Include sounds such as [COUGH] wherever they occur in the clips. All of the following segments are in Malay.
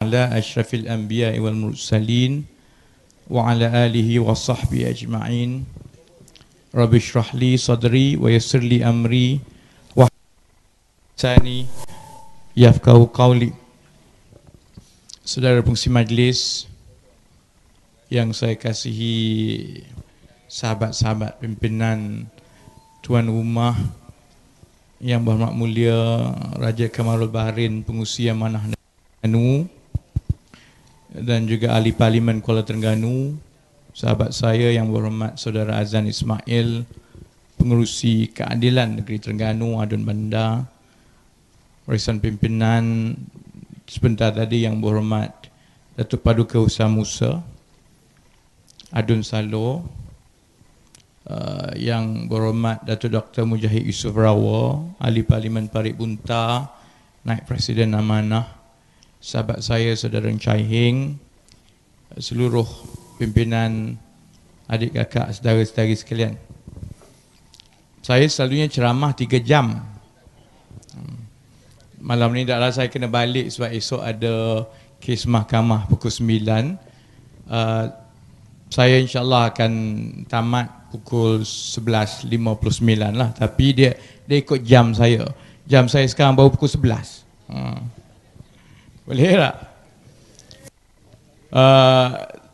على أشرف الأنبياء والمرسلين وعلى آله وصحبه أجمعين رب اشرح لي صدري ويسر لي أمري ثاني يفقه قولي Saudara pengisi majlis yang saya kasihi sahabat-sahabat pimpinan tuan rumah yang berhormat mulia Raja Kamarul Baharin pengusia Manah Nenu dan juga ahli parlimen Kuala Terengganu, sahabat saya yang berhormat Saudara Azan Ismail, pengurusi keadilan negeri Terengganu, Adun Bandar, warisan pimpinan sebentar tadi yang berhormat Datuk Paduka Usah Musa, Adun Salo, uh, yang berhormat Datuk Dr. Mujahid Yusuf Rawa, ahli parlimen Parik Bunta, Naik Presiden Amanah, sahabat saya saudara Chai Hing seluruh pimpinan adik kakak saudara-saudari sekalian saya selalunya ceramah 3 jam malam ni taklah saya kena balik sebab esok ada kes mahkamah pukul 9 uh, saya insyaallah akan tamat pukul 11.59 lah tapi dia dia ikut jam saya jam saya sekarang baru pukul 11 uh. Hmm. Boleh tak? Uh,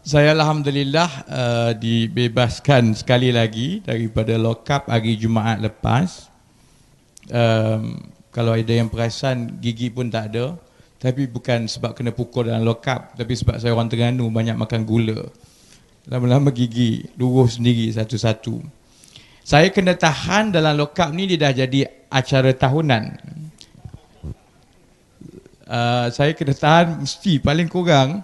saya Alhamdulillah uh, dibebaskan sekali lagi daripada lokap hari Jumaat lepas. Um, kalau ada yang perasan, gigi pun tak ada. Tapi bukan sebab kena pukul dalam lokap, tapi sebab saya orang Terengganu banyak makan gula. Lama-lama gigi luruh sendiri satu-satu. Saya kena tahan dalam lokap ni, dia dah jadi acara tahunan uh, saya kena tahan mesti paling kurang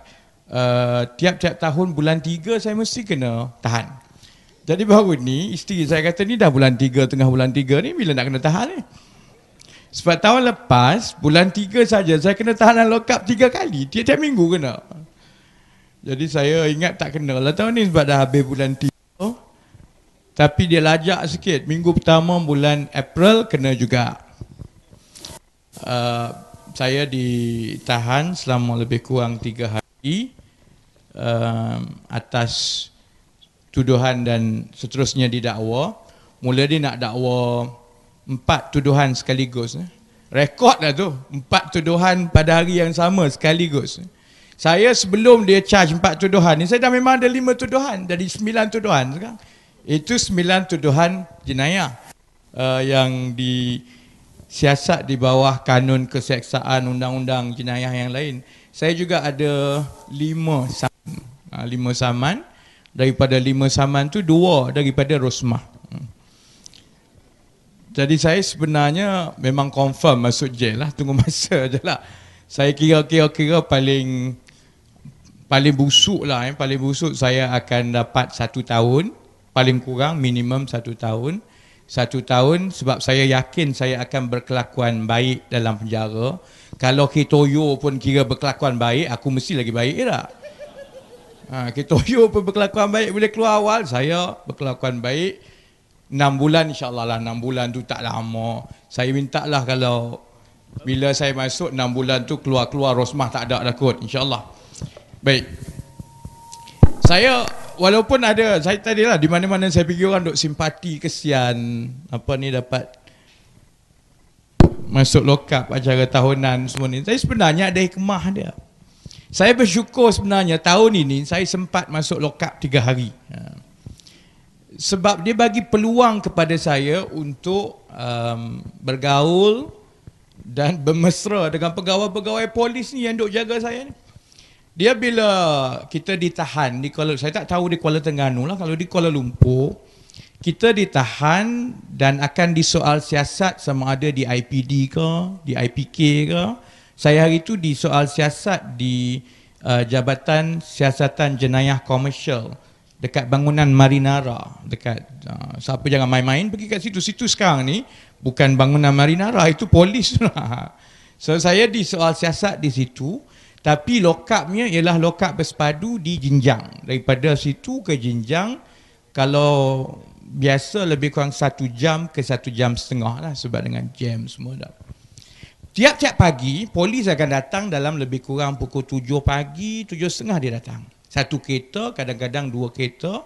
uh, tiap-tiap tahun bulan tiga saya mesti kena tahan. Jadi baru ni isteri saya kata ni dah bulan tiga tengah bulan tiga ni bila nak kena tahan ni? Sebab tahun lepas bulan tiga saja saya kena tahanan lokap tiga kali tiap-tiap minggu kena. Jadi saya ingat tak kena lah tahun ni sebab dah habis bulan tiga. Tapi dia lajak sikit. Minggu pertama bulan April kena juga. Uh, saya ditahan selama lebih kurang tiga hari um, atas tuduhan dan seterusnya didakwa. Mula dia nak dakwa empat tuduhan sekaligus. Rekod lah tu. Empat tuduhan pada hari yang sama sekaligus. Saya sebelum dia charge empat tuduhan ni, saya dah memang ada lima tuduhan. Dari sembilan tuduhan sekarang. Itu sembilan tuduhan jenayah uh, yang di siasat di bawah kanun keseksaan undang-undang jenayah yang lain. Saya juga ada lima saman. Ha, lima saman. Daripada lima saman tu dua daripada Rosmah. Hmm. Jadi saya sebenarnya memang confirm masuk jail lah. Tunggu [LAUGHS] masa je lah. Saya kira-kira-kira paling paling busuk lah. Eh. Paling busuk saya akan dapat satu tahun. Paling kurang minimum satu tahun satu tahun sebab saya yakin saya akan berkelakuan baik dalam penjara. Kalau Kitoyo pun kira berkelakuan baik, aku mesti lagi baik ke eh, tak? Ha, Kitoyo pun berkelakuan baik bila keluar awal, saya berkelakuan baik. 6 bulan insyaAllah lah, 6 bulan tu tak lama. Saya minta lah kalau bila saya masuk 6 bulan tu keluar-keluar rosmah tak ada dah kot insyaAllah. Baik, saya walaupun ada saya tadi lah di mana-mana saya pergi orang duk simpati kesian apa ni dapat masuk lokap acara tahunan semua ni. tapi sebenarnya ada hikmah dia. Saya bersyukur sebenarnya tahun ini saya sempat masuk lokap tiga hari. Ha. Sebab dia bagi peluang kepada saya untuk um, bergaul dan bermesra dengan pegawai-pegawai polis ni yang duk jaga saya ni. Dia bila kita ditahan di Kuala saya tak tahu di Kuala Terengganu lah kalau di Kuala Lumpur kita ditahan dan akan disoal siasat sama ada di IPD ke, di IPK ke. Saya hari itu disoal siasat di uh, Jabatan Siasatan Jenayah Komersial dekat bangunan Marinara dekat uh, siapa jangan main-main pergi kat situ situ sekarang ni bukan bangunan Marinara itu polis lah. [LAUGHS] So saya disoal siasat di situ. Tapi lokapnya ialah lokap bersepadu di jinjang. Daripada situ ke jinjang, kalau biasa lebih kurang satu jam ke satu jam setengah lah sebab dengan jam semua dah. Tiap-tiap pagi, polis akan datang dalam lebih kurang pukul tujuh pagi, tujuh setengah dia datang. Satu kereta, kadang-kadang dua kereta.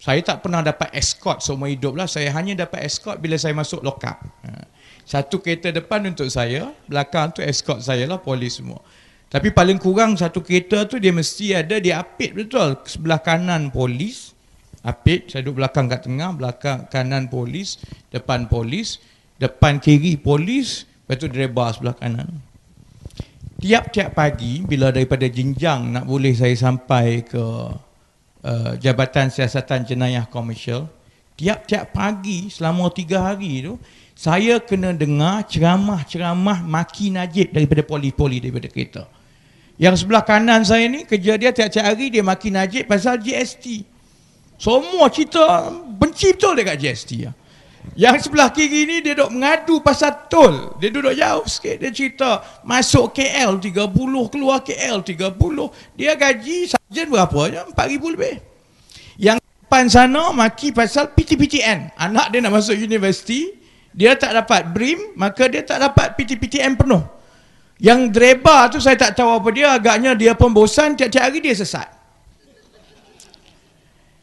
Saya tak pernah dapat escort seumur hidup lah. Saya hanya dapat escort bila saya masuk lokap. Ha. Satu kereta depan untuk saya, belakang tu escort saya lah polis semua. Tapi paling kurang satu kereta tu dia mesti ada di apit betul. Sebelah kanan polis, apit, saya duduk belakang kat tengah, belakang kanan polis, depan polis, depan kiri polis, lepas tu driver sebelah kanan. Tiap-tiap pagi bila daripada jenjang nak boleh saya sampai ke uh, Jabatan Siasatan Jenayah Komersial, tiap-tiap pagi selama tiga hari tu, saya kena dengar ceramah-ceramah maki Najib daripada polis-polis daripada kereta. Yang sebelah kanan saya ni kerja dia tiap-tiap hari dia maki Najib pasal GST. Semua cerita benci betul dekat GST ya. Yang sebelah kiri ni dia dok mengadu pasal tol. Dia duduk jauh sikit. Dia cerita masuk KL 30, keluar KL 30. Dia gaji sarjan berapa je? Ya? 4,000 lebih. Yang depan sana maki pasal PTPTN. Anak dia nak masuk universiti. Dia tak dapat BRIM. Maka dia tak dapat PTPTN penuh. Yang dreba tu saya tak tahu apa dia, agaknya dia pun bosan, tiap-tiap hari dia sesat.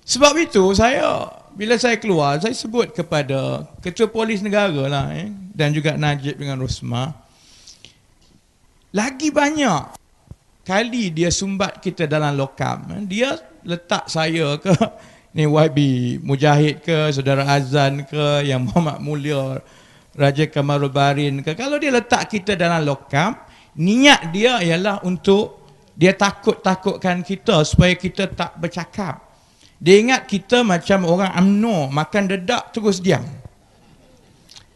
Sebab itu saya, bila saya keluar, saya sebut kepada ketua polis negara lah, eh, dan juga Najib dengan Rosma, lagi banyak kali dia sumbat kita dalam lokam, eh, dia letak saya ke [LAUGHS] ni YB Mujahid ke, Saudara Azan ke, yang [LAUGHS] Muhammad Mulia, Raja Kamarul Barin ke, kalau dia letak kita dalam lokam, niat dia ialah untuk dia takut-takutkan kita supaya kita tak bercakap. Dia ingat kita macam orang amno makan dedak terus diam.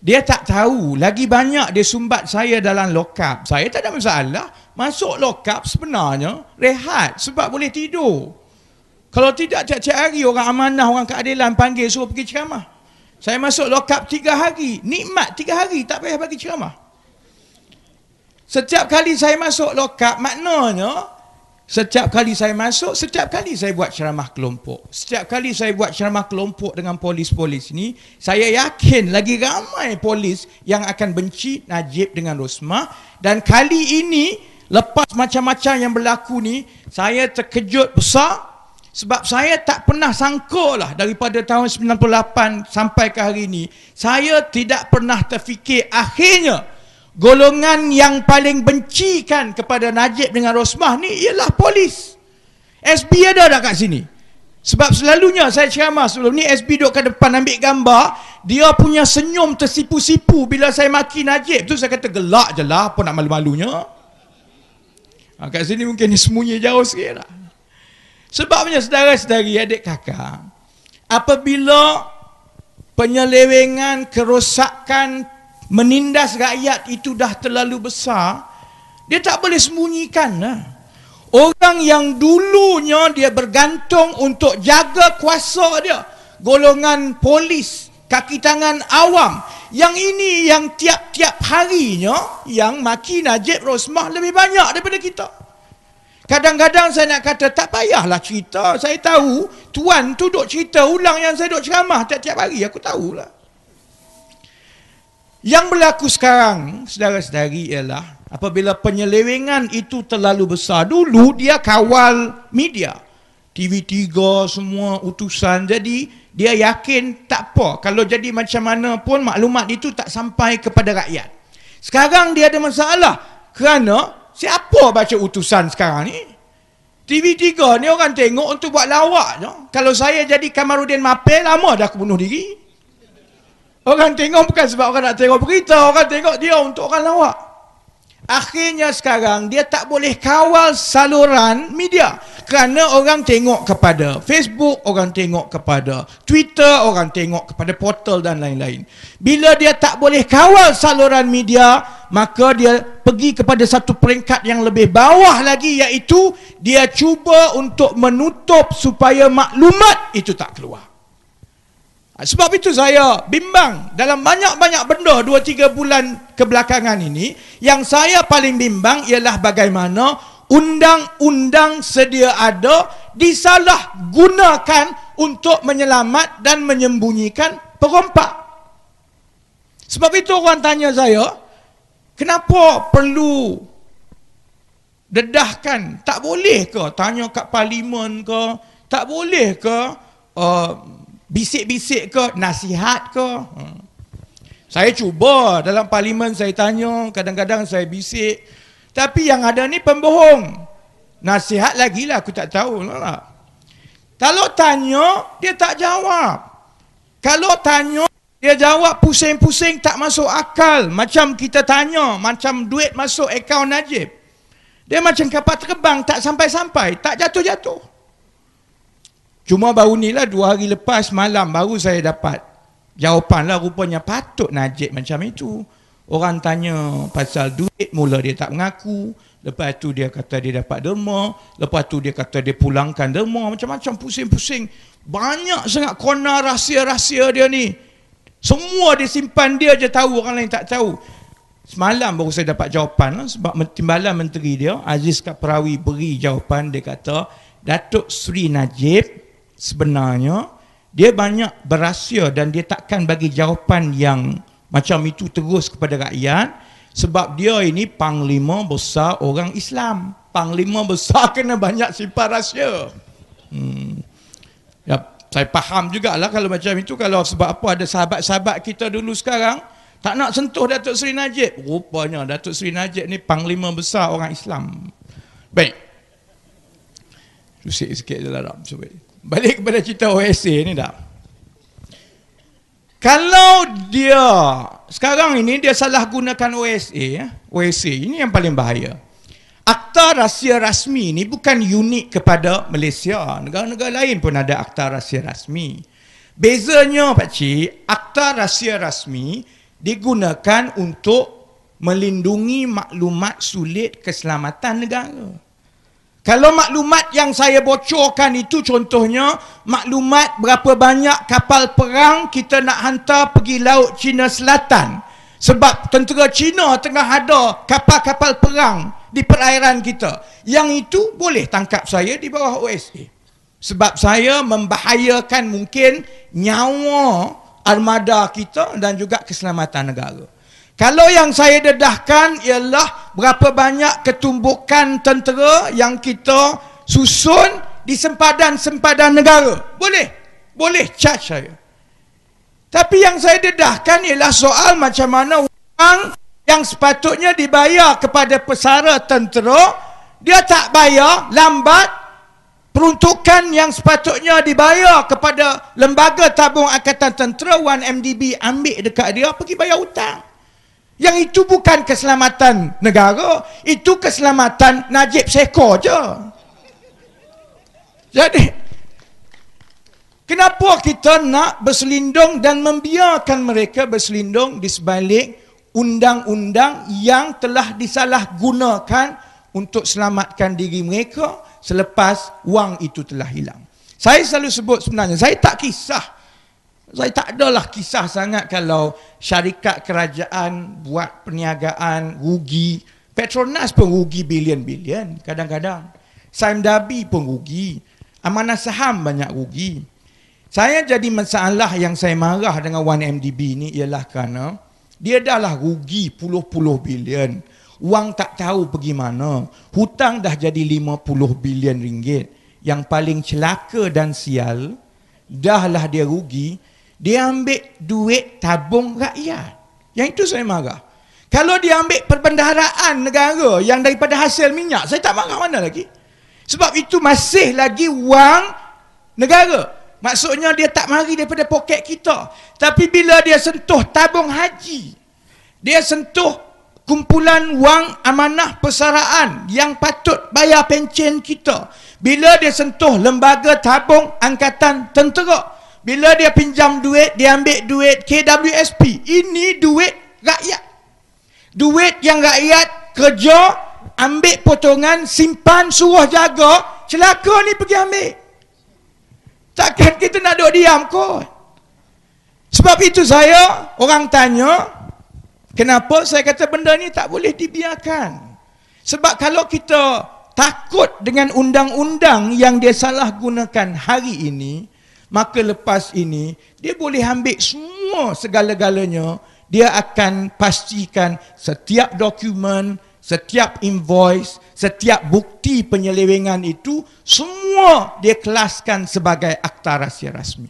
Dia tak tahu, lagi banyak dia sumbat saya dalam lokap. Saya tak ada masalah, masuk lokap sebenarnya rehat sebab boleh tidur. Kalau tidak, tiap-tiap hari orang amanah, orang keadilan panggil suruh pergi ceramah. Saya masuk lokap tiga hari, nikmat tiga hari, tak payah bagi ceramah. Setiap kali saya masuk lokap, maknanya setiap kali saya masuk, setiap kali saya buat ceramah kelompok. Setiap kali saya buat ceramah kelompok dengan polis-polis ini, saya yakin lagi ramai polis yang akan benci Najib dengan Rosmah. Dan kali ini, lepas macam-macam yang berlaku ni, saya terkejut besar sebab saya tak pernah sangka lah daripada tahun 98 sampai ke hari ini. Saya tidak pernah terfikir akhirnya golongan yang paling bencikan kepada Najib dengan Rosmah ni ialah polis. SB ada tak kat sini? Sebab selalunya saya ceramah sebelum ni SB duduk kat depan ambil gambar Dia punya senyum tersipu-sipu bila saya maki Najib tu saya kata gelak je lah apa nak malu-malunya ha, Kat sini mungkin ni semuanya jauh sikit lah Sebabnya saudara-saudari adik kakak Apabila penyelewengan kerosakan menindas rakyat itu dah terlalu besar, dia tak boleh sembunyikan. Ha. Orang yang dulunya dia bergantung untuk jaga kuasa dia, golongan polis, kaki tangan awam, yang ini yang tiap-tiap harinya yang maki Najib Rosmah lebih banyak daripada kita. Kadang-kadang saya nak kata tak payahlah cerita. Saya tahu tuan tu duk cerita ulang yang saya duk ceramah tiap-tiap hari. Aku tahulah. Yang berlaku sekarang, saudara sedari ialah apabila penyelewengan itu terlalu besar. Dulu dia kawal media. TV3 semua utusan jadi dia yakin tak apa kalau jadi macam mana pun maklumat itu tak sampai kepada rakyat. Sekarang dia ada masalah kerana siapa baca utusan sekarang ni? TV3 ni orang tengok untuk buat lawak je. Kalau saya jadi Kamarudin Mapel lama dah aku bunuh diri. Orang tengok bukan sebab orang nak tengok berita, orang tengok dia untuk orang lawak. Akhirnya sekarang dia tak boleh kawal saluran media kerana orang tengok kepada Facebook, orang tengok kepada Twitter, orang tengok kepada portal dan lain-lain. Bila dia tak boleh kawal saluran media, maka dia pergi kepada satu peringkat yang lebih bawah lagi iaitu dia cuba untuk menutup supaya maklumat itu tak keluar. Ha, sebab itu saya bimbang dalam banyak-banyak benda 2-3 bulan kebelakangan ini Yang saya paling bimbang ialah bagaimana undang-undang sedia ada Disalah gunakan untuk menyelamat dan menyembunyikan perompak Sebab itu orang tanya saya Kenapa perlu dedahkan? Tak boleh ke tanya kat parlimen ke? Tak boleh ke? Uh, bisik-bisik ke, nasihat ke. Hmm. Saya cuba dalam parlimen saya tanya, kadang-kadang saya bisik. Tapi yang ada ni pembohong. Nasihat lagi lah, aku tak tahu. Lah, lah. Kalau tanya, dia tak jawab. Kalau tanya, dia jawab pusing-pusing tak masuk akal. Macam kita tanya, macam duit masuk akaun Najib. Dia macam kapal terbang, tak sampai-sampai, tak jatuh-jatuh. Cuma baru ni lah dua hari lepas malam baru saya dapat jawapan lah rupanya patut Najib macam itu. Orang tanya pasal duit mula dia tak mengaku. Lepas tu dia kata dia dapat derma. Lepas tu dia kata dia pulangkan derma. Macam-macam pusing-pusing. Banyak sangat kona rahsia-rahsia dia ni. Semua dia simpan dia je tahu orang lain tak tahu. Semalam baru saya dapat jawapan lah sebab timbalan menteri dia Aziz Kaprawi beri jawapan dia kata Datuk Sri Najib sebenarnya dia banyak berahsia dan dia takkan bagi jawapan yang macam itu terus kepada rakyat sebab dia ini panglima besar orang Islam. Panglima besar [LAUGHS] kena banyak simpan rahsia. Hmm. Ya, saya faham lah kalau macam itu kalau sebab apa ada sahabat-sahabat kita dulu sekarang tak nak sentuh Datuk Seri Najib. Rupanya Datuk Seri Najib ni panglima besar orang Islam. Baik. Rusik sikit je lah. Baik balik kepada cerita OSA ni tak? Kalau dia sekarang ini dia salah gunakan OSA, eh? OSA ini yang paling bahaya. Akta rahsia rasmi ini bukan unik kepada Malaysia. Negara-negara lain pun ada akta rahsia rasmi. Bezanya Pak Cik, akta rahsia rasmi digunakan untuk melindungi maklumat sulit keselamatan negara. Kalau maklumat yang saya bocorkan itu contohnya maklumat berapa banyak kapal perang kita nak hantar pergi laut Cina Selatan sebab tentera Cina tengah ada kapal-kapal perang di perairan kita. Yang itu boleh tangkap saya di bawah OSA. Sebab saya membahayakan mungkin nyawa armada kita dan juga keselamatan negara. Kalau yang saya dedahkan ialah berapa banyak ketumbukan tentera yang kita susun di sempadan-sempadan negara. Boleh. Boleh charge saya. Tapi yang saya dedahkan ialah soal macam mana wang yang sepatutnya dibayar kepada pesara tentera dia tak bayar lambat peruntukan yang sepatutnya dibayar kepada lembaga tabung angkatan tentera 1MDB ambil dekat dia pergi bayar hutang yang itu bukan keselamatan negara, itu keselamatan Najib Seko je. Jadi, kenapa kita nak berselindung dan membiarkan mereka berselindung di sebalik undang-undang yang telah disalahgunakan untuk selamatkan diri mereka selepas wang itu telah hilang. Saya selalu sebut sebenarnya, saya tak kisah saya tak adalah kisah sangat kalau syarikat kerajaan buat perniagaan rugi. Petronas pun rugi bilion-bilion kadang-kadang. Saim Dabi pun rugi. Amanah saham banyak rugi. Saya jadi masalah yang saya marah dengan 1MDB ni ialah kerana dia dah lah rugi puluh-puluh bilion. Wang tak tahu pergi mana. Hutang dah jadi lima puluh bilion ringgit. Yang paling celaka dan sial dah lah dia rugi dia ambil duit tabung rakyat. Yang itu saya marah. Kalau dia ambil perbendaharaan negara yang daripada hasil minyak, saya tak marah mana lagi. Sebab itu masih lagi wang negara. Maksudnya dia tak mari daripada poket kita. Tapi bila dia sentuh tabung haji, dia sentuh kumpulan wang amanah persaraan yang patut bayar pencen kita. Bila dia sentuh lembaga tabung angkatan tentera, bila dia pinjam duit, dia ambil duit KWSP. Ini duit rakyat. Duit yang rakyat kerja, ambil potongan, simpan, suruh jaga, celaka ni pergi ambil. Takkan kita nak duduk diam kot. Sebab itu saya, orang tanya, kenapa saya kata benda ni tak boleh dibiarkan. Sebab kalau kita takut dengan undang-undang yang dia salah gunakan hari ini, maka lepas ini dia boleh ambil semua segala-galanya dia akan pastikan setiap dokumen setiap invoice setiap bukti penyelewengan itu semua dia kelaskan sebagai akta rahsia rasmi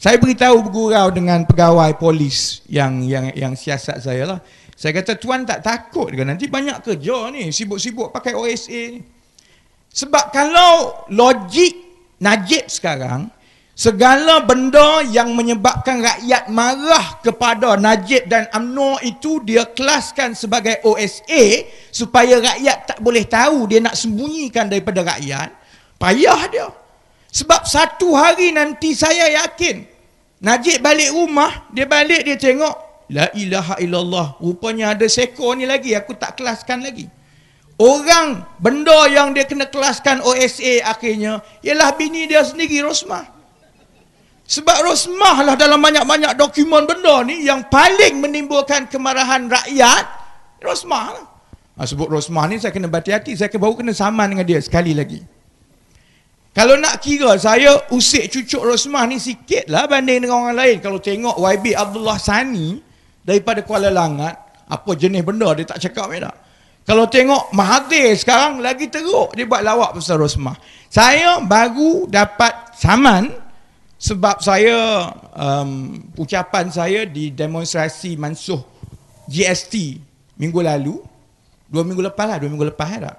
saya beritahu bergurau dengan pegawai polis yang yang yang siasat saya lah. Saya kata tuan tak takut ke nanti banyak kerja ni sibuk-sibuk pakai OSA ni. Sebab kalau logik Najib sekarang segala benda yang menyebabkan rakyat marah kepada Najib dan UMNO itu dia kelaskan sebagai OSA supaya rakyat tak boleh tahu dia nak sembunyikan daripada rakyat payah dia sebab satu hari nanti saya yakin Najib balik rumah dia balik dia tengok la ilaha illallah rupanya ada seko ni lagi aku tak kelaskan lagi Orang benda yang dia kena kelaskan OSA akhirnya ialah bini dia sendiri Rosmah. Sebab Rosmah lah dalam banyak-banyak dokumen benda ni yang paling menimbulkan kemarahan rakyat Rosmah lah. Ha, sebut Rosmah ni saya kena berhati-hati saya kena baru kena saman dengan dia sekali lagi. Kalau nak kira saya usik cucuk Rosmah ni sikit lah banding dengan orang lain. Kalau tengok YB Abdullah Sani daripada Kuala Langat apa jenis benda dia tak cakap ni tak? Kalau tengok Mahathir sekarang lagi teruk dia buat lawak pasal Rosmah. Saya baru dapat saman sebab saya um, ucapan saya di demonstrasi mansuh GST minggu lalu. Dua minggu lepas lah, dua minggu lepas lah. Tak?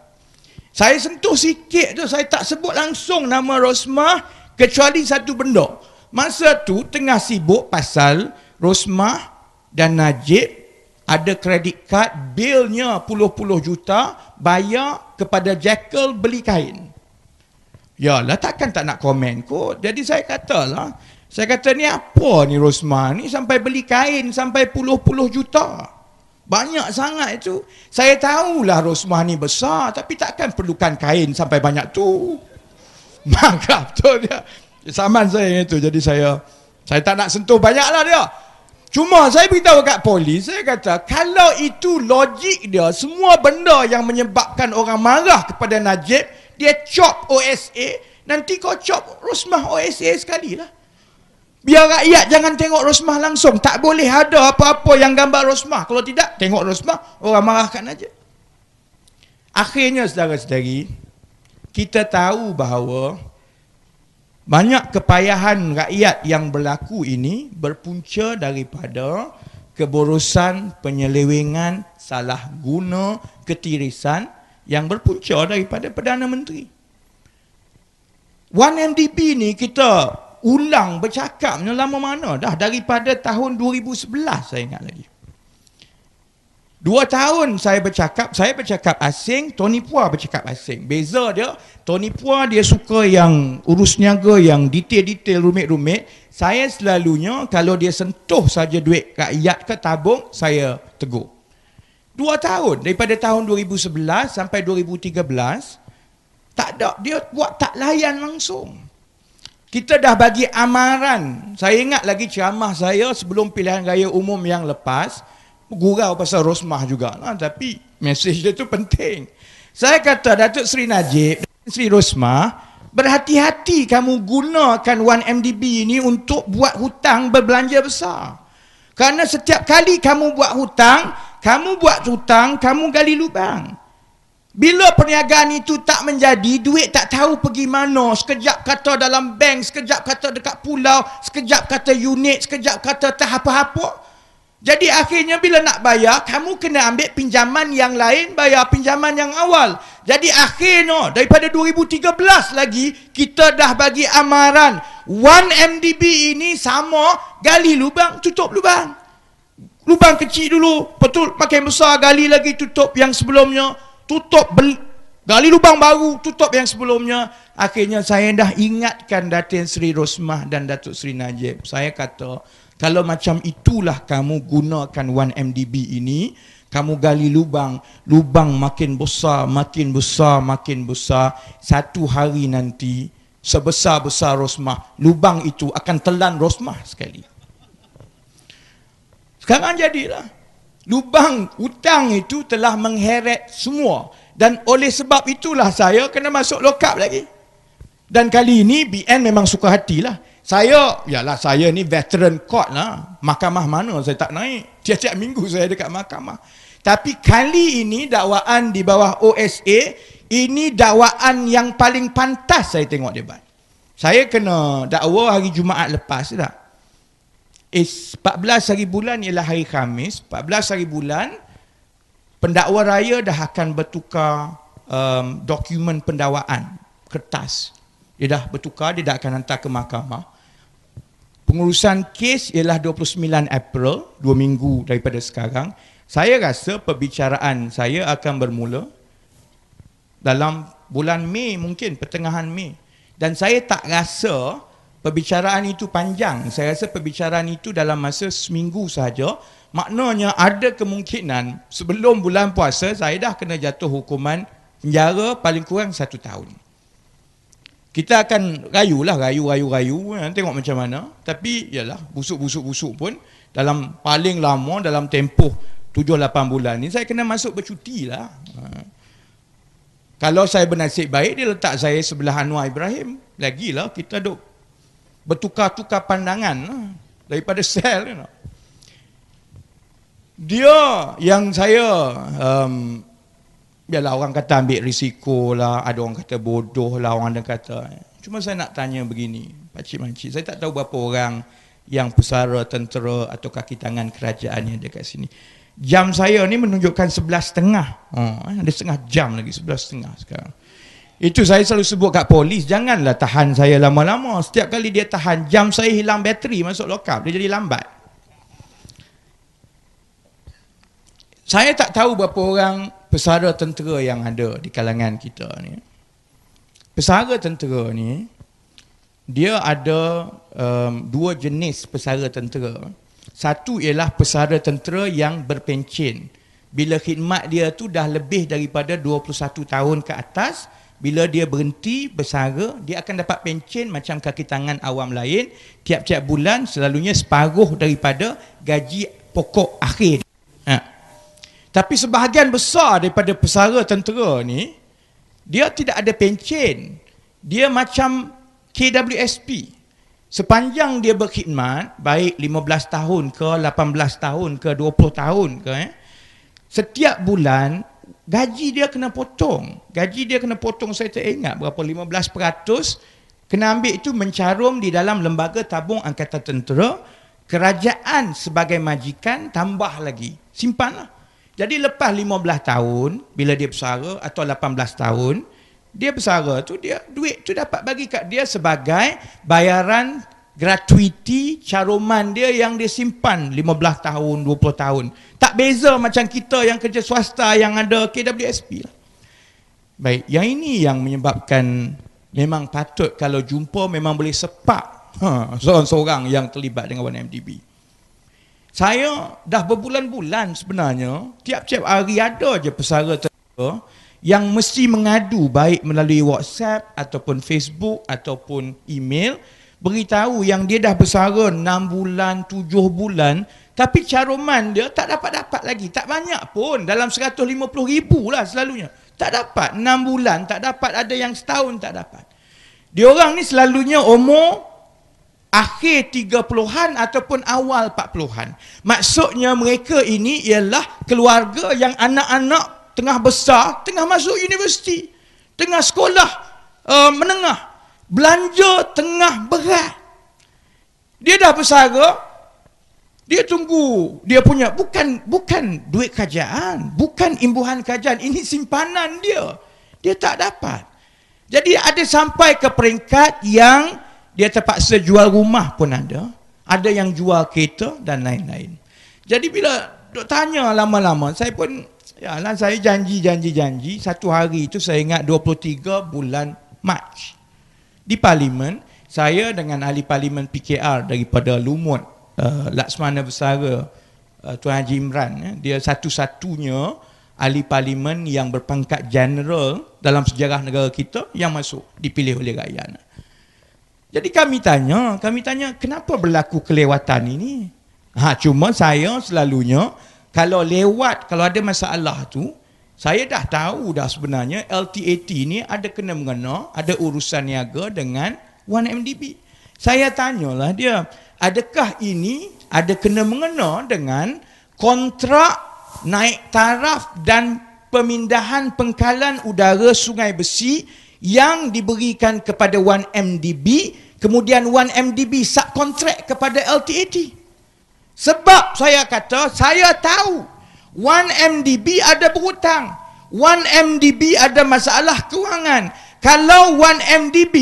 Saya sentuh sikit tu, saya tak sebut langsung nama Rosmah kecuali satu benda. Masa tu tengah sibuk pasal Rosmah dan Najib ada kredit kad bilnya puluh-puluh juta bayar kepada jackal beli kain ya lah takkan tak nak komen kot jadi saya katalah saya kata ni apa ni Rosman ni sampai beli kain sampai puluh-puluh juta banyak sangat itu saya tahulah Rosmah ni besar tapi takkan perlukan kain sampai banyak tu [LAUGHS] maka betul dia saman saya itu jadi saya saya tak nak sentuh banyaklah dia Cuma saya beritahu kat polis, saya kata kalau itu logik dia, semua benda yang menyebabkan orang marah kepada Najib, dia cop OSA, nanti kau cop Rosmah OSA sekali lah. Biar rakyat jangan tengok Rosmah langsung. Tak boleh ada apa-apa yang gambar Rosmah. Kalau tidak, tengok Rosmah, orang marahkan aja. Akhirnya, saudara-saudari, kita tahu bahawa banyak kepayahan rakyat yang berlaku ini berpunca daripada keborosan, penyelewengan, salah guna, ketirisan yang berpunca daripada Perdana Menteri. 1MDB ni kita ulang bercakap ni lama mana dah daripada tahun 2011 saya ingat lagi. Dua tahun saya bercakap, saya bercakap asing, Tony Pua bercakap asing. Beza dia, Tony Pua dia suka yang urus niaga yang detail-detail rumit-rumit. Saya selalunya kalau dia sentuh saja duit kat iat ke tabung, saya tegur. Dua tahun, daripada tahun 2011 sampai 2013, tak ada, dia buat tak layan langsung. Kita dah bagi amaran, saya ingat lagi ceramah saya sebelum pilihan raya umum yang lepas, gurau pasal Rosmah juga lah tapi message dia tu penting. Saya kata Datuk Seri Najib dan Seri Rosmah berhati-hati kamu gunakan 1MDB ini untuk buat hutang berbelanja besar. Kerana setiap kali kamu buat hutang, kamu buat hutang, kamu gali lubang. Bila perniagaan itu tak menjadi, duit tak tahu pergi mana. Sekejap kata dalam bank, sekejap kata dekat pulau, sekejap kata unit, sekejap kata tak apa-apa. Jadi akhirnya bila nak bayar, kamu kena ambil pinjaman yang lain, bayar pinjaman yang awal. Jadi akhirnya daripada 2013 lagi, kita dah bagi amaran. 1MDB ini sama gali lubang, tutup lubang. Lubang kecil dulu, betul makin besar, gali lagi tutup yang sebelumnya. Tutup, beli gali lubang baru, tutup yang sebelumnya. Akhirnya saya dah ingatkan Datin Sri Rosmah dan Datuk Sri Najib. Saya kata, kalau macam itulah kamu gunakan 1MDB ini, kamu gali lubang, lubang makin besar, makin besar, makin besar. Satu hari nanti, sebesar-besar rosmah, lubang itu akan telan rosmah sekali. Sekarang jadilah. Lubang hutang itu telah mengheret semua. Dan oleh sebab itulah saya kena masuk lokap lagi. Dan kali ini BN memang suka hatilah. Saya, yalah saya ni veteran court lah. Mahkamah mana saya tak naik. Tiap-tiap minggu saya dekat mahkamah. Tapi kali ini dakwaan di bawah OSA, ini dakwaan yang paling pantas saya tengok debat. Saya kena dakwa hari Jumaat lepas tak? Is 14 hari bulan ialah hari Khamis. 14 hari bulan, pendakwa raya dah akan bertukar um, dokumen pendakwaan. Kertas. Dia dah bertukar, dia dah akan hantar ke mahkamah. Pengurusan kes ialah 29 April, dua minggu daripada sekarang. Saya rasa perbicaraan saya akan bermula dalam bulan Mei mungkin, pertengahan Mei. Dan saya tak rasa perbicaraan itu panjang. Saya rasa perbicaraan itu dalam masa seminggu sahaja. Maknanya ada kemungkinan sebelum bulan puasa saya dah kena jatuh hukuman penjara paling kurang satu tahun kita akan rayu lah, rayu, rayu, rayu. Ha, tengok macam mana. Tapi, yalah, busuk, busuk, busuk pun. Dalam paling lama, dalam tempoh 7-8 bulan ni, saya kena masuk bercuti lah. Ha. Kalau saya bernasib baik, dia letak saya sebelah Anwar Ibrahim. Lagilah kita duk bertukar-tukar pandangan lah daripada sel. You know. Dia yang saya um, biarlah orang kata ambil risiko lah, ada orang kata bodoh lah, orang ada kata. Cuma saya nak tanya begini, pakcik-makcik, saya tak tahu berapa orang yang pusara tentera atau kaki tangan kerajaan yang ada kat sini. Jam saya ni menunjukkan sebelah setengah. Oh, ha, ada setengah jam lagi, sebelah setengah sekarang. Itu saya selalu sebut kat polis, janganlah tahan saya lama-lama. Setiap kali dia tahan, jam saya hilang bateri masuk lokap, dia jadi lambat. Saya tak tahu berapa orang pesara tentera yang ada di kalangan kita ni. Pesara tentera ni dia ada um, dua jenis pesara tentera. Satu ialah pesara tentera yang berpencin. Bila khidmat dia tu dah lebih daripada 21 tahun ke atas, bila dia berhenti bersara, dia akan dapat pencin macam kaki tangan awam lain. Tiap-tiap bulan selalunya separuh daripada gaji pokok akhir. Tapi sebahagian besar daripada pesara tentera ni dia tidak ada pencen. Dia macam KWSP. Sepanjang dia berkhidmat, baik 15 tahun ke 18 tahun ke 20 tahun ke eh, setiap bulan gaji dia kena potong. Gaji dia kena potong saya tak ingat berapa 15% kena ambil itu mencarum di dalam lembaga tabung angkatan tentera kerajaan sebagai majikan tambah lagi. Simpanlah. Jadi lepas 15 tahun bila dia bersara atau 18 tahun dia bersara tu dia duit tu dapat bagi kat dia sebagai bayaran gratuiti caruman dia yang dia simpan 15 tahun 20 tahun tak beza macam kita yang kerja swasta yang ada KWSP lah. Baik, yang ini yang menyebabkan memang patut kalau jumpa memang boleh sepak ha, seorang-seorang yang terlibat dengan 1MDB saya dah berbulan-bulan sebenarnya, tiap-tiap hari ada je pesara tertua yang mesti mengadu baik melalui WhatsApp ataupun Facebook ataupun email beritahu yang dia dah bersara 6 bulan, 7 bulan tapi caruman dia tak dapat-dapat lagi. Tak banyak pun. Dalam 150 ribu lah selalunya. Tak dapat. 6 bulan tak dapat. Ada yang setahun tak dapat. Dia orang ni selalunya umur akhir tiga puluhan ataupun awal 40 puluhan Maksudnya mereka ini ialah keluarga yang anak-anak tengah besar, tengah masuk universiti, tengah sekolah uh, menengah, belanja tengah berat. Dia dah bersara, dia tunggu, dia punya bukan bukan duit kajian bukan imbuhan kajian ini simpanan dia. Dia tak dapat. Jadi ada sampai ke peringkat yang dia terpaksa jual rumah pun ada. Ada yang jual kereta dan lain-lain. Jadi bila duk tanya lama-lama, saya pun ya lah saya janji-janji-janji satu hari itu saya ingat 23 bulan Mac. Di parlimen, saya dengan ahli parlimen PKR daripada Lumut, uh, Laksmana Besara, uh, eh, Tuan Haji Imran, ya, dia satu-satunya ahli parlimen yang berpangkat general dalam sejarah negara kita yang masuk dipilih oleh rakyat. Jadi kami tanya, kami tanya kenapa berlaku kelewatan ini? Ha, cuma saya selalunya kalau lewat, kalau ada masalah tu, saya dah tahu dah sebenarnya LTAT ni ada kena mengena, ada urusan niaga dengan 1MDB. Saya tanyalah dia, adakah ini ada kena mengena dengan kontrak naik taraf dan pemindahan pengkalan udara Sungai Besi yang diberikan kepada 1MDB Kemudian 1MDB subkontrak kepada LTAT. Sebab saya kata, saya tahu 1MDB ada berhutang. 1MDB ada masalah kewangan. Kalau 1MDB,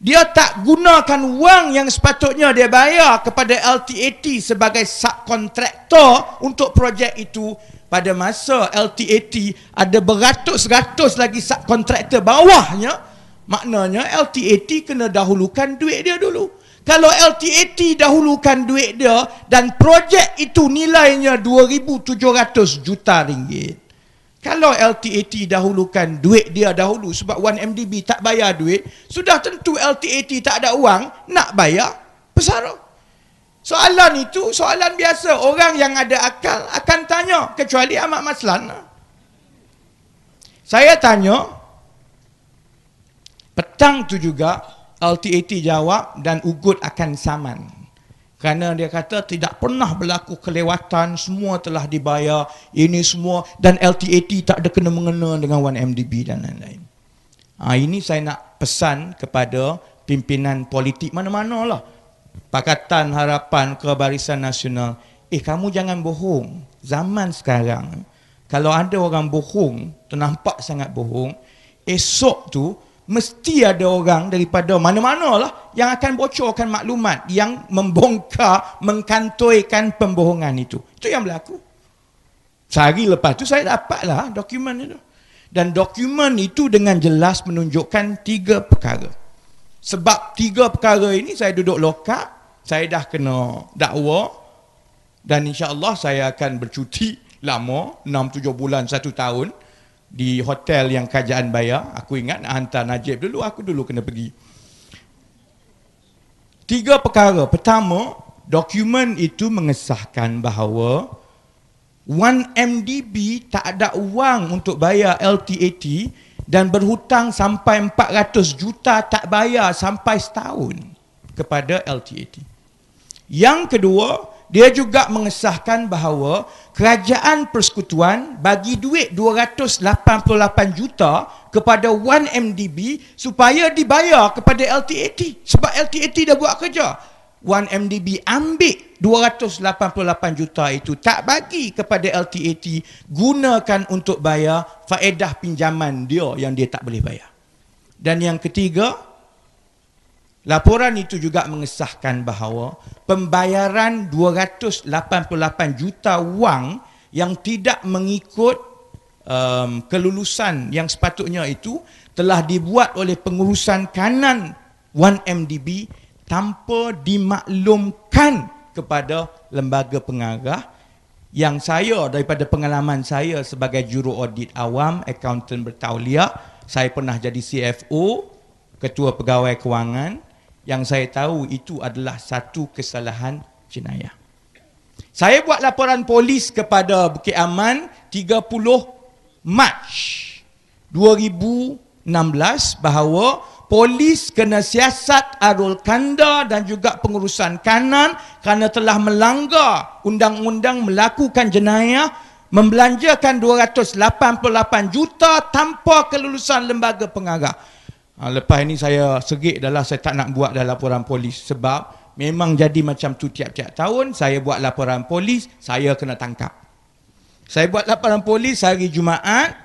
dia tak gunakan wang yang sepatutnya dia bayar kepada LTAT sebagai subkontraktor untuk projek itu. Pada masa LTAT ada beratus-ratus lagi subkontraktor bawahnya. Maknanya LTAT kena dahulukan duit dia dulu. Kalau LTAT dahulukan duit dia dan projek itu nilainya 2,700 juta ringgit. Kalau LTAT dahulukan duit dia dahulu sebab 1MDB tak bayar duit, sudah tentu LTAT tak ada uang nak bayar pesara. Soalan itu soalan biasa. Orang yang ada akal akan tanya kecuali Ahmad Maslan. Saya tanya, petang tu juga LTAT jawab dan Ugut akan saman. Kerana dia kata tidak pernah berlaku kelewatan, semua telah dibayar, ini semua dan LTAT tak ada kena mengena dengan 1MDB dan lain-lain. Ha, ini saya nak pesan kepada pimpinan politik mana-mana lah. Pakatan Harapan ke Barisan Nasional. Eh kamu jangan bohong. Zaman sekarang, kalau ada orang bohong, ternampak sangat bohong, esok tu mesti ada orang daripada mana-mana lah yang akan bocorkan maklumat yang membongkar, mengkantoikan pembohongan itu. Itu yang berlaku. Sehari lepas tu saya dapat lah dokumen itu. Dan dokumen itu dengan jelas menunjukkan tiga perkara. Sebab tiga perkara ini saya duduk lokak, saya dah kena dakwa dan insya Allah saya akan bercuti lama, 6-7 bulan, 1 tahun di hotel yang kerajaan bayar. Aku ingat nak hantar Najib dulu, aku dulu kena pergi. Tiga perkara. Pertama, dokumen itu mengesahkan bahawa 1MDB tak ada wang untuk bayar LTAT dan berhutang sampai 400 juta tak bayar sampai setahun kepada LTAT. Yang kedua, dia juga mengesahkan bahawa kerajaan persekutuan bagi duit 288 juta kepada 1MDB supaya dibayar kepada LTAT sebab LTAT dah buat kerja. 1MDB ambil 288 juta itu tak bagi kepada LTAT gunakan untuk bayar faedah pinjaman dia yang dia tak boleh bayar. Dan yang ketiga, Laporan itu juga mengesahkan bahawa pembayaran 288 juta wang yang tidak mengikut um, kelulusan yang sepatutnya itu telah dibuat oleh pengurusan kanan 1MDB tanpa dimaklumkan kepada lembaga pengarah yang saya daripada pengalaman saya sebagai juru audit awam accountant bertauliah saya pernah jadi CFO ketua pegawai kewangan yang saya tahu itu adalah satu kesalahan jenayah. Saya buat laporan polis kepada Bukit Aman 30 Mac 2016 bahawa polis kena siasat Arul Kanda dan juga pengurusan kanan kerana telah melanggar undang-undang melakukan jenayah membelanjakan 288 juta tanpa kelulusan lembaga pengarah. Ah, lepas ini saya serik adalah saya tak nak buat dah laporan polis sebab memang jadi macam tu tiap-tiap tahun saya buat laporan polis saya kena tangkap saya buat laporan polis hari Jumaat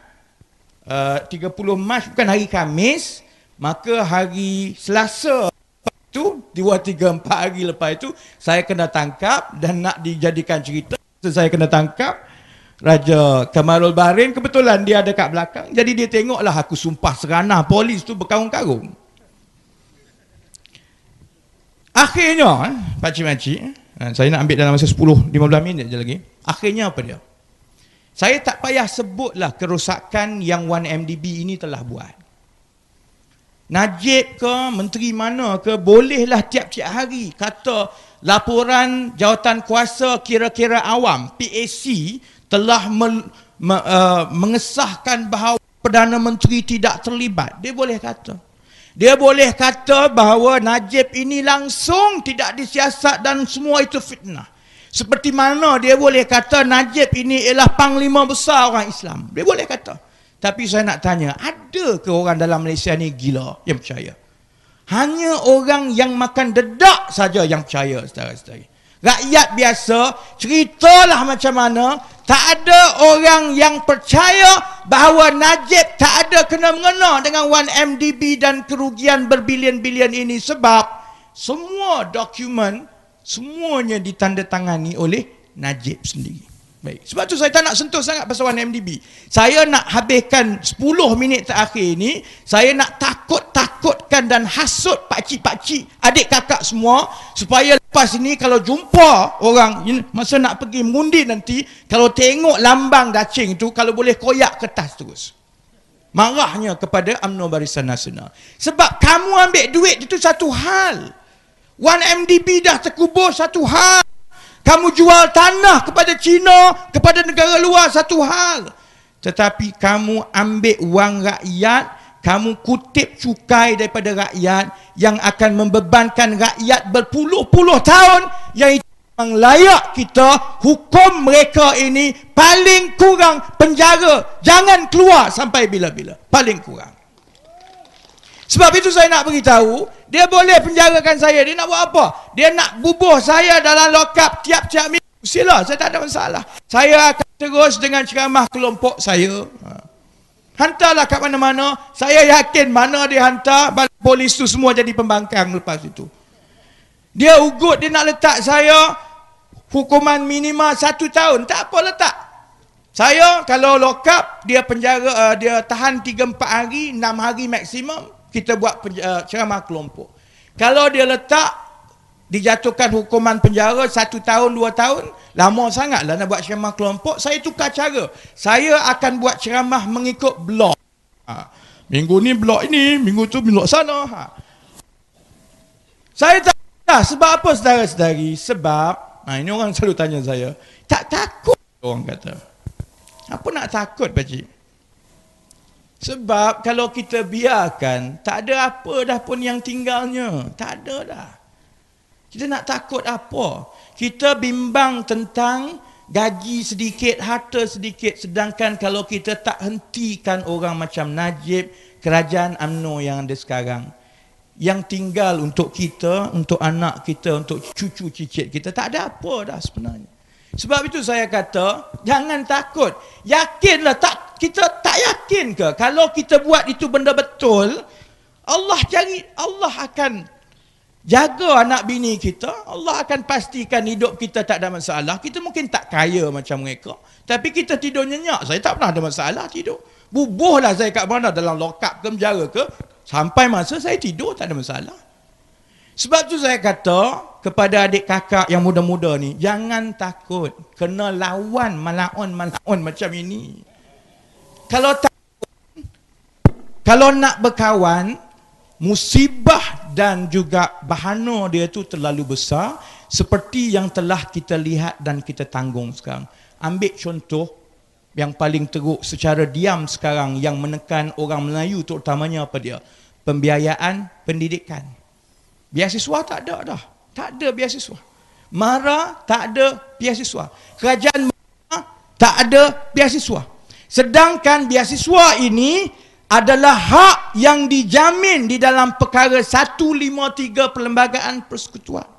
eh, uh, 30 Mac bukan hari Khamis maka hari Selasa itu 2 3 4 hari lepas itu saya kena tangkap dan nak dijadikan cerita saya kena tangkap Raja Kamarul Bahrain kebetulan dia ada kat belakang jadi dia tengoklah aku sumpah seranah polis tu berkarung-karung. Akhirnya eh, Pak eh, eh, saya nak ambil dalam masa 10 15 minit je lagi. Akhirnya apa dia? Saya tak payah sebutlah kerosakan yang 1MDB ini telah buat. Najib ke menteri mana ke bolehlah tiap-tiap hari kata laporan jawatan kuasa kira-kira awam PAC telah mel, me, uh, mengesahkan bahawa Perdana Menteri tidak terlibat. Dia boleh kata. Dia boleh kata bahawa Najib ini langsung tidak disiasat dan semua itu fitnah. Seperti mana dia boleh kata Najib ini ialah panglima besar orang Islam. Dia boleh kata. Tapi saya nak tanya, ada ke orang dalam Malaysia ni gila yang percaya? Hanya orang yang makan dedak saja yang percaya saudara-saudari rakyat biasa ceritalah macam mana tak ada orang yang percaya bahawa Najib tak ada kena mengena dengan 1MDB dan kerugian berbilion-bilion ini sebab semua dokumen semuanya ditandatangani oleh Najib sendiri. Baik. Sebab tu saya tak nak sentuh sangat pasal 1MDB. Saya nak habiskan 10 minit terakhir ni, saya nak takut-takutkan dan hasut pakcik-pakcik, adik kakak semua, supaya lepas ni kalau jumpa orang, masa nak pergi mengundi nanti, kalau tengok lambang dacing tu, kalau boleh koyak kertas terus. Marahnya kepada Amno Barisan Nasional. Sebab kamu ambil duit itu satu hal. 1MDB dah terkubur satu hal kamu jual tanah kepada Cina, kepada negara luar satu hal. Tetapi kamu ambil wang rakyat, kamu kutip cukai daripada rakyat yang akan membebankan rakyat berpuluh-puluh tahun yang yang layak kita hukum mereka ini paling kurang penjara jangan keluar sampai bila-bila paling kurang sebab itu saya nak beritahu, dia boleh penjarakan saya, dia nak buat apa? Dia nak bubuh saya dalam lokap tiap-tiap minggu. Sila, saya tak ada masalah. Saya akan terus dengan ceramah kelompok saya. Ha. Hantarlah kat mana-mana, saya yakin mana dia hantar, polis tu semua jadi pembangkang lepas itu. Dia ugut, dia nak letak saya hukuman minima satu tahun. Tak apa letak. Saya kalau lokap dia penjara uh, dia tahan 3 4 hari, 6 hari maksimum kita buat eh, ceramah kelompok. Kalau dia letak, dijatuhkan hukuman penjara satu tahun, dua tahun, lama sangatlah nak buat ceramah kelompok, saya tukar cara. Saya akan buat ceramah mengikut blok. Ha. Minggu ni blok ini, minggu tu blok sana. Ha. Saya tak Nah, sebab apa saudara-saudari? Sebab, nah ha, ini orang selalu tanya saya, tak takut orang kata. Apa nak takut, Pakcik? Sebab kalau kita biarkan, tak ada apa dah pun yang tinggalnya. Tak ada dah. Kita nak takut apa? Kita bimbang tentang gaji sedikit, harta sedikit. Sedangkan kalau kita tak hentikan orang macam Najib, kerajaan UMNO yang ada sekarang. Yang tinggal untuk kita, untuk anak kita, untuk cucu cicit kita. Tak ada apa dah sebenarnya. Sebab itu saya kata jangan takut. Yakinlah tak kita tak yakin ke kalau kita buat itu benda betul Allah cari Allah akan jaga anak bini kita, Allah akan pastikan hidup kita tak ada masalah. Kita mungkin tak kaya macam mereka, tapi kita tidur nyenyak. Saya tak pernah ada masalah tidur. Bubuhlah saya kat mana dalam lokap ke penjara ke, sampai masa saya tidur tak ada masalah. Sebab tu saya kata kepada adik kakak yang muda-muda ni, jangan takut kena lawan malaun-malaun macam ini. Kalau takut, kalau nak berkawan, musibah dan juga bahana dia tu terlalu besar seperti yang telah kita lihat dan kita tanggung sekarang. Ambil contoh yang paling teruk secara diam sekarang yang menekan orang Melayu terutamanya apa dia? Pembiayaan pendidikan. Biasiswa tak ada dah. Tak ada biasiswa. Mara tak ada biasiswa. Kerajaan Mara tak ada biasiswa. Sedangkan biasiswa ini adalah hak yang dijamin di dalam perkara 153 Perlembagaan Persekutuan.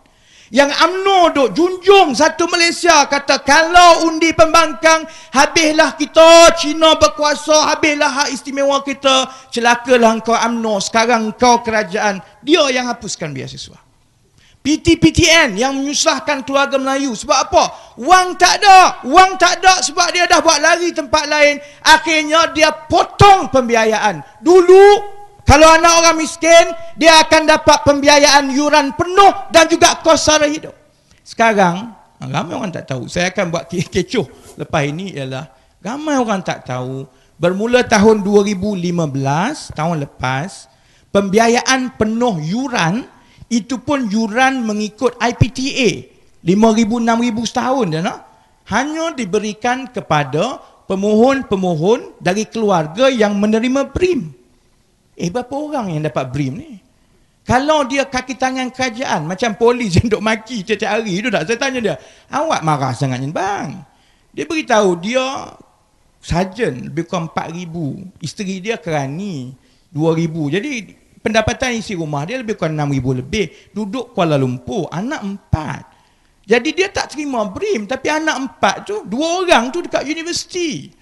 Yang UMNO duk junjung satu Malaysia kata kalau undi pembangkang habislah kita Cina berkuasa habislah hak istimewa kita celakalah kau UMNO sekarang kau kerajaan dia yang hapuskan biasiswa. PTPTN yang menyusahkan keluarga Melayu sebab apa? Wang tak ada, wang tak ada sebab dia dah buat lari tempat lain. Akhirnya dia potong pembiayaan. Dulu kalau anak orang miskin, dia akan dapat pembiayaan yuran penuh dan juga kos sara hidup. Sekarang, ramai orang tak tahu. Saya akan buat kecoh lepas ini ialah ramai orang tak tahu. Bermula tahun 2015, tahun lepas, pembiayaan penuh yuran itu pun yuran mengikut IPTA. 5000 6000 setahun dia nak. Hanya diberikan kepada pemohon-pemohon dari keluarga yang menerima prim. Eh berapa orang yang dapat BRIM ni? Kalau dia kaki tangan kerajaan macam polis yang duk maki tiap hari tu tak saya tanya dia, awak marah sangat ni bang. Dia beritahu dia sarjan lebih kurang 4000, isteri dia kerani 2000. Jadi pendapatan isi rumah dia lebih kurang 6000 lebih, duduk Kuala Lumpur, anak empat. Jadi dia tak terima BRIM tapi anak empat tu dua orang tu dekat universiti.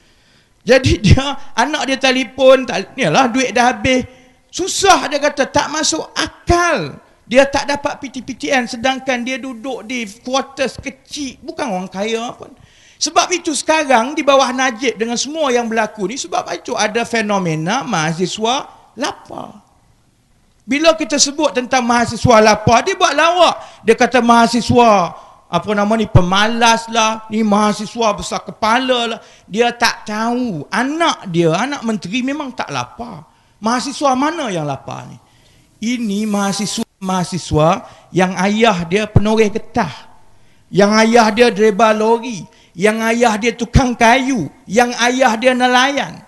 Jadi [LAUGHS] dia anak dia telefon, lah duit dah habis. Susah dia kata tak masuk akal. Dia tak dapat PTPTN sedangkan dia duduk di quarters kecil, bukan orang kaya pun. Sebab itu sekarang di bawah Najib dengan semua yang berlaku ni sebab itu ada fenomena mahasiswa lapar. Bila kita sebut tentang mahasiswa lapar, dia buat lawak. Dia kata mahasiswa apa nama ni pemalas lah ni mahasiswa besar kepala lah dia tak tahu anak dia anak menteri memang tak lapar mahasiswa mana yang lapar ni ini mahasiswa mahasiswa yang ayah dia penoreh getah yang ayah dia dreba lori yang ayah dia tukang kayu yang ayah dia nelayan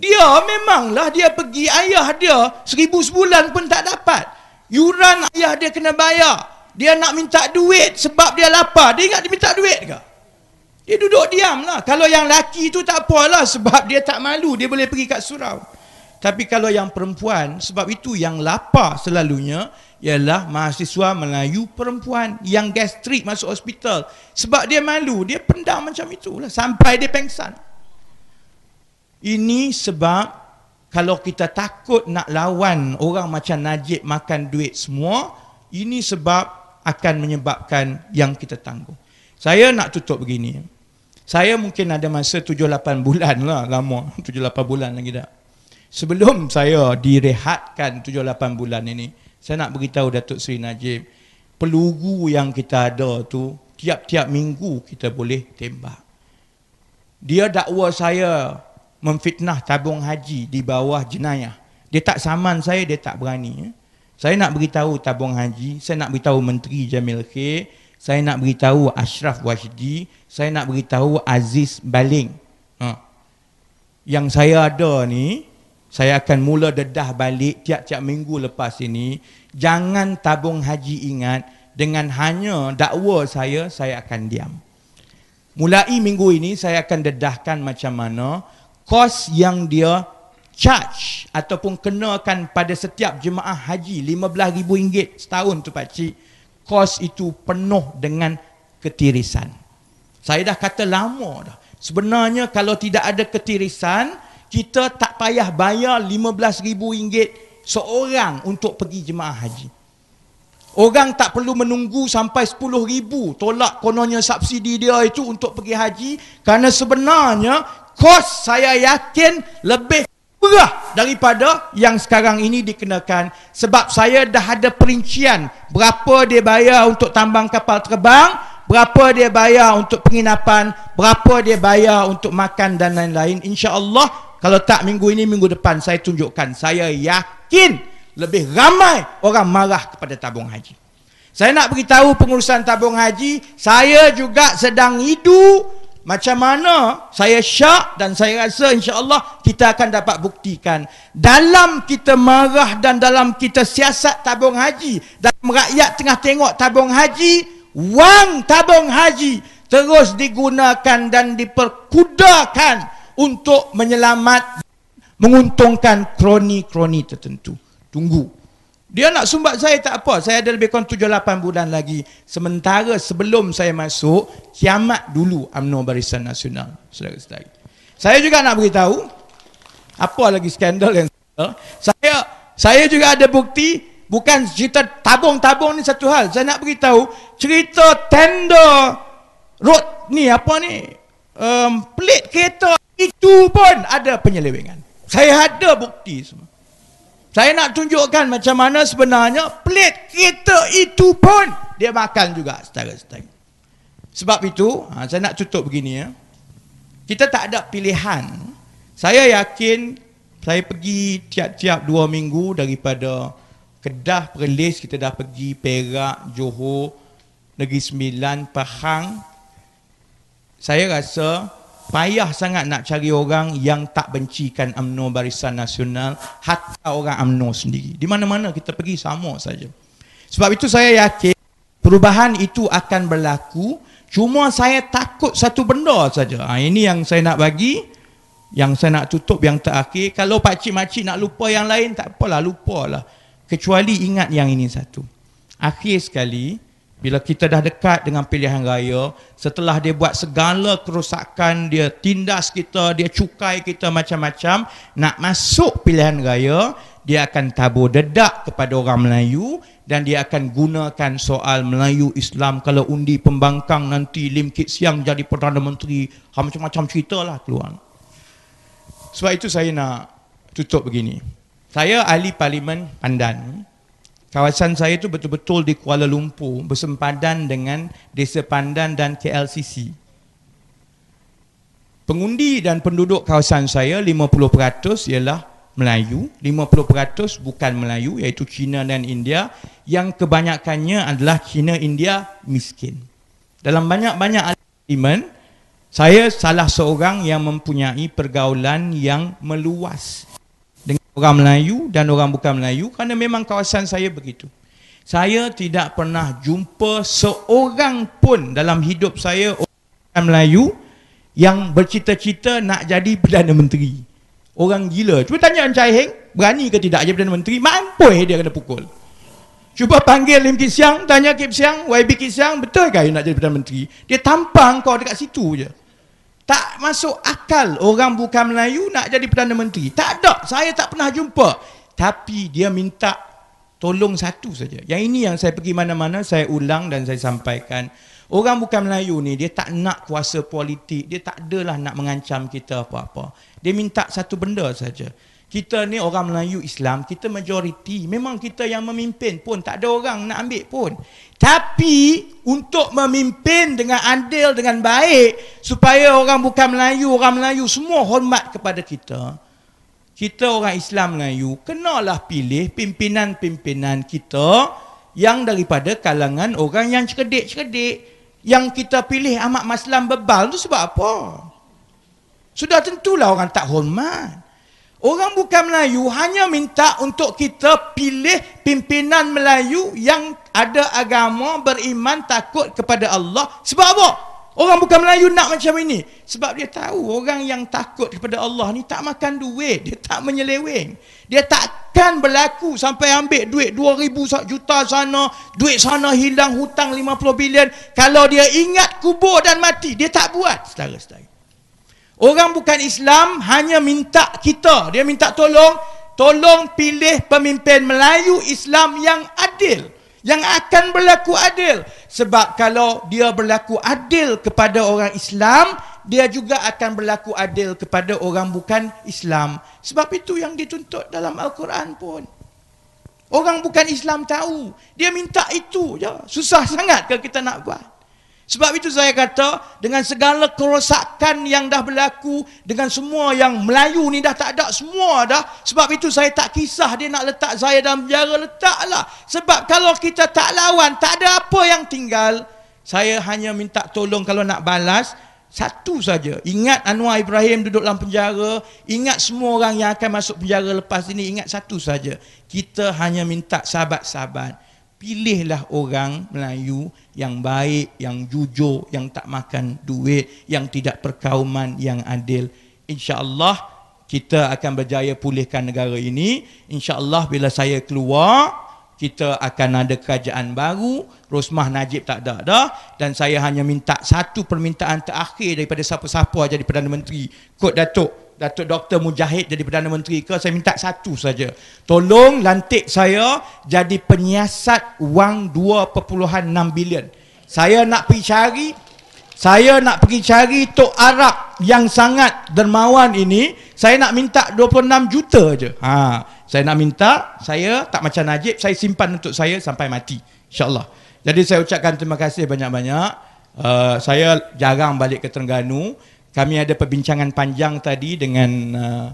dia memanglah dia pergi ayah dia seribu sebulan pun tak dapat yuran ayah dia kena bayar dia nak minta duit sebab dia lapar. Dia ingat dia minta duit ke? Dia duduk diam lah. Kalau yang laki tu tak apa lah sebab dia tak malu. Dia boleh pergi kat surau. Tapi kalau yang perempuan, sebab itu yang lapar selalunya ialah mahasiswa Melayu perempuan yang gastrik masuk hospital. Sebab dia malu, dia pendam macam itulah sampai dia pengsan. Ini sebab kalau kita takut nak lawan orang macam Najib makan duit semua, ini sebab akan menyebabkan yang kita tanggung. Saya nak tutup begini. Saya mungkin ada masa 7-8 bulan lah lama. 7-8 [LAUGHS] bulan lagi dah. Sebelum saya direhatkan 7-8 bulan ini, saya nak beritahu Datuk Seri Najib, pelugu yang kita ada tu tiap-tiap minggu kita boleh tembak. Dia dakwa saya memfitnah tabung haji di bawah jenayah. Dia tak saman saya, dia tak berani. Eh? Saya nak beritahu tabung haji, saya nak beritahu Menteri Jamil K. saya nak beritahu Ashraf Washdi. saya nak beritahu Aziz Baling. Ha. Yang saya ada ni, saya akan mula dedah balik tiap-tiap minggu lepas ini. Jangan tabung haji ingat dengan hanya dakwa saya, saya akan diam. Mulai minggu ini saya akan dedahkan macam mana kos yang dia charge ataupun kenakan pada setiap jemaah haji RM15,000 setahun tu Pak Cik, kos itu penuh dengan ketirisan saya dah kata lama dah sebenarnya kalau tidak ada ketirisan kita tak payah bayar RM15,000 seorang untuk pergi jemaah haji orang tak perlu menunggu sampai RM10,000 tolak kononnya subsidi dia itu untuk pergi haji kerana sebenarnya kos saya yakin lebih murah daripada yang sekarang ini dikenakan sebab saya dah ada perincian berapa dia bayar untuk tambang kapal terbang berapa dia bayar untuk penginapan berapa dia bayar untuk makan dan lain-lain Insya Allah kalau tak minggu ini minggu depan saya tunjukkan saya yakin lebih ramai orang marah kepada tabung haji saya nak beritahu pengurusan tabung haji saya juga sedang hidup macam mana saya syak dan saya rasa insyaAllah kita akan dapat buktikan. Dalam kita marah dan dalam kita siasat tabung haji. dan rakyat tengah tengok tabung haji. Wang tabung haji terus digunakan dan diperkudakan untuk menyelamat menguntungkan kroni-kroni tertentu. Tunggu. Dia nak sumbat saya tak apa. Saya ada lebih kurang 7-8 bulan lagi. Sementara sebelum saya masuk, kiamat dulu UMNO Barisan Nasional. Saudara-saudari. Saya juga nak beritahu, apa lagi skandal yang saya saya juga ada bukti bukan cerita tabung-tabung ni satu hal saya nak beritahu cerita tender road ni apa ni um, plate kereta itu pun ada penyelewengan saya ada bukti semua saya nak tunjukkan macam mana sebenarnya plat kita itu pun dia makan juga setara-setara. Sebab itu, ha, saya nak tutup begini ya. Kita tak ada pilihan. Saya yakin saya pergi tiap-tiap dua minggu daripada Kedah, Perlis, kita dah pergi Perak, Johor, Negeri Sembilan, Pahang. Saya rasa payah sangat nak cari orang yang tak bencikan UMNO Barisan Nasional hatta orang UMNO sendiri di mana-mana kita pergi sama saja sebab itu saya yakin perubahan itu akan berlaku cuma saya takut satu benda saja ha, ini yang saya nak bagi yang saya nak tutup yang terakhir kalau pak cik nak lupa yang lain tak apalah lupalah kecuali ingat yang ini satu akhir sekali bila kita dah dekat dengan pilihan raya, setelah dia buat segala kerosakan, dia tindas kita, dia cukai kita macam-macam, nak masuk pilihan raya, dia akan tabur dedak kepada orang Melayu dan dia akan gunakan soal Melayu Islam kalau undi pembangkang nanti Lim Kit Siang jadi Perdana Menteri. Ha, macam-macam cerita lah keluar. Sebab itu saya nak tutup begini. Saya ahli parlimen pandan. Kawasan saya itu betul-betul di Kuala Lumpur bersempadan dengan Desa Pandan dan KLCC. Pengundi dan penduduk kawasan saya 50% ialah Melayu, 50% bukan Melayu iaitu Cina dan India yang kebanyakannya adalah Cina India miskin. Dalam banyak-banyak elemen, saya salah seorang yang mempunyai pergaulan yang meluas orang Melayu dan orang bukan Melayu kerana memang kawasan saya begitu. Saya tidak pernah jumpa seorang pun dalam hidup saya orang Melayu yang bercita-cita nak jadi Perdana Menteri. Orang gila. Cuba tanya Encik Heng, berani ke tidak jadi Perdana Menteri? Mampus dia kena pukul. Cuba panggil Lim Kisiang, tanya Kip Siang, YB Kisiang, betul ke you nak jadi Perdana Menteri? Dia tampang kau dekat situ je. Tak masuk akal orang bukan Melayu nak jadi Perdana Menteri. Tak ada. Saya tak pernah jumpa. Tapi dia minta tolong satu saja. Yang ini yang saya pergi mana-mana, saya ulang dan saya sampaikan. Orang bukan Melayu ni, dia tak nak kuasa politik. Dia tak adalah nak mengancam kita apa-apa. Dia minta satu benda saja. Kita ni orang Melayu Islam, kita majoriti. Memang kita yang memimpin pun tak ada orang nak ambil pun. Tapi untuk memimpin dengan adil dengan baik supaya orang bukan Melayu, orang Melayu semua hormat kepada kita. Kita orang Islam Melayu kenalah pilih pimpinan-pimpinan kita yang daripada kalangan orang yang cerdik-cerdik. Yang kita pilih amat maslam bebal tu sebab apa? Sudah tentulah orang tak hormat. Orang bukan Melayu hanya minta untuk kita pilih pimpinan Melayu yang ada agama, beriman, takut kepada Allah. Sebab apa? Orang bukan Melayu nak macam ini. Sebab dia tahu orang yang takut kepada Allah ni tak makan duit. Dia tak menyeleweng. Dia takkan berlaku sampai ambil duit 2,000 juta sana. Duit sana hilang hutang 50 bilion. Kalau dia ingat kubur dan mati, dia tak buat. Setara-setara. Orang bukan Islam hanya minta kita, dia minta tolong, tolong pilih pemimpin Melayu Islam yang adil, yang akan berlaku adil. Sebab kalau dia berlaku adil kepada orang Islam, dia juga akan berlaku adil kepada orang bukan Islam. Sebab itu yang dituntut dalam Al-Quran pun. Orang bukan Islam tahu. Dia minta itu je. Susah sangat ke kita nak buat? Sebab itu saya kata dengan segala kerosakan yang dah berlaku dengan semua yang Melayu ni dah tak ada semua dah sebab itu saya tak kisah dia nak letak saya dalam penjara letaklah sebab kalau kita tak lawan tak ada apa yang tinggal saya hanya minta tolong kalau nak balas satu saja ingat Anwar Ibrahim duduk dalam penjara ingat semua orang yang akan masuk penjara lepas ini ingat satu saja kita hanya minta sahabat-sahabat pilihlah orang Melayu yang baik, yang jujur, yang tak makan duit, yang tidak perkauman, yang adil. InsyaAllah kita akan berjaya pulihkan negara ini. InsyaAllah bila saya keluar, kita akan ada kerajaan baru Rosmah Najib tak ada dah dan saya hanya minta satu permintaan terakhir daripada siapa-siapa jadi Perdana Menteri Kod Datuk Datuk Dr. Mujahid jadi Perdana Menteri ke saya minta satu saja tolong lantik saya jadi penyiasat wang 2.6 bilion saya nak pergi cari saya nak pergi cari Tok Arab yang sangat dermawan ini saya nak minta 26 juta je. Ha, saya nak minta, saya tak macam Najib, saya simpan untuk saya sampai mati. InsyaAllah. Jadi saya ucapkan terima kasih banyak-banyak. Uh, saya jarang balik ke Terengganu. Kami ada perbincangan panjang tadi dengan uh,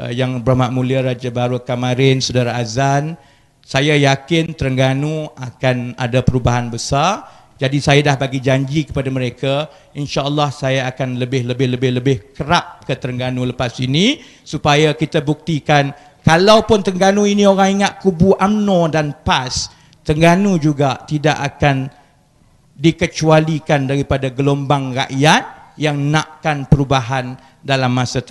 uh, yang berhormat mulia Raja Baru Kamarin, Saudara Azan. Saya yakin Terengganu akan ada perubahan besar. Jadi saya dah bagi janji kepada mereka, insya-Allah saya akan lebih-lebih-lebih-lebih kerap ke Terengganu lepas ini supaya kita buktikan kalaupun Terengganu ini orang ingat kubu UMNO dan PAS, Terengganu juga tidak akan dikecualikan daripada gelombang rakyat yang nakkan perubahan dalam masa ter-